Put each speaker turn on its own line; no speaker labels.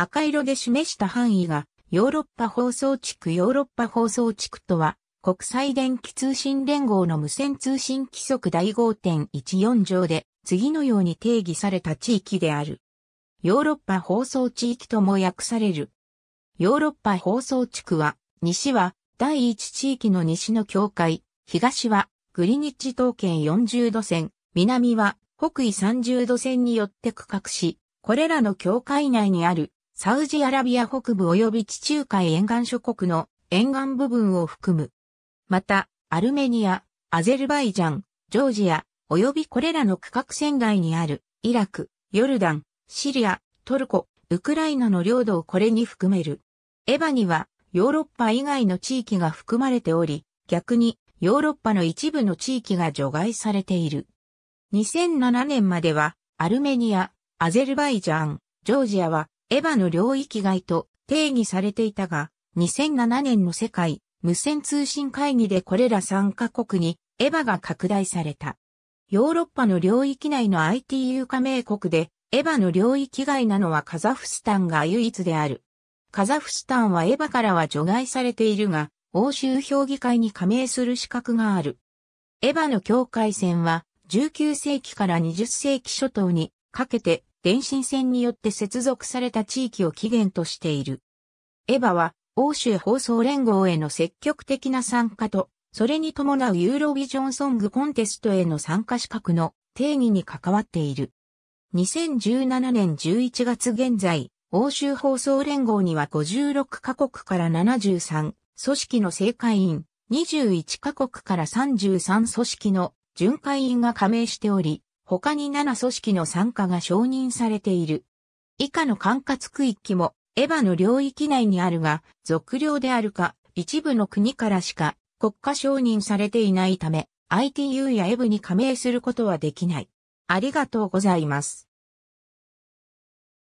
赤色で示した範囲がヨーロッパ放送地区ヨーロッパ放送地区とは国際電気通信連合の無線通信規則第5.14条で次のように定義された地域である。ヨーロッパ放送地域とも訳される。ヨーロッパ放送地区は西は第一地域の西の境界、東はグリニッジ東圏40度線、南は北緯30度線によって区画し、これらの境界内にあるサウジアラビア北部及び地中海沿岸諸国の沿岸部分を含む。また、アルメニア、アゼルバイジャン、ジョージア、及びこれらの区画船外にある、イラク、ヨルダン、シリア、トルコ、ウクライナの領土をこれに含める。エヴァには、ヨーロッパ以外の地域が含まれており、逆に、ヨーロッパの一部の地域が除外されている。2007年までは、アルメニア、アゼルバイジャン、ジョージアは、エヴァの領域外と定義されていたが、2007年の世界無線通信会議でこれら3カ国にエヴァが拡大された。ヨーロッパの領域内の ITU 加盟国で、エヴァの領域外なのはカザフスタンが唯一である。カザフスタンはエヴァからは除外されているが、欧州評議会に加盟する資格がある。エヴァの境界線は19世紀から20世紀初頭にかけて電信線によって接続された地域を起源としている。エヴァは、欧州放送連合への積極的な参加と、それに伴うユーロビジョンソングコンテストへの参加資格の定義に関わっている。2017年11月現在、欧州放送連合には56カ国から73組織の正会員、21カ国から33組織の巡回員が加盟しており、他に7組織の参加が承認されている。以下の管轄区域もエヴァの領域内にあるが、属領であるか、一部の国からしか国家承認されていないため、ITU やエブに加盟することはできない。ありがとうございます。